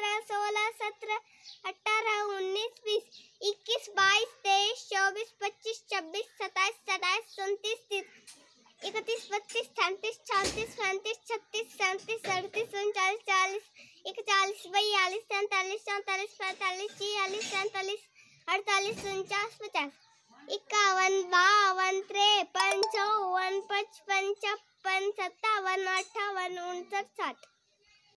पंद्रह सोलह सत्रह अठारह उन्नीस बीस इक्कीस बाईस तेईस चौबीस पच्चीस छब्बीस सत्ताईस सताईस उनतीस इकतीस बत्तीस तैंतीस चौंतीस पैंतीस छत्तीस सैंतीस अड़तीस उनचालीस चालीस इकतालीस बयालीस सैंतालीस चौंतालीस पैंतालीस छियालीस सैंतालीस अड़तालीस उनचास पचास इक्यावन बावन तिरपन चौवन पचपन छप्पन सत्तावन अट्ठावन उनसठ साठ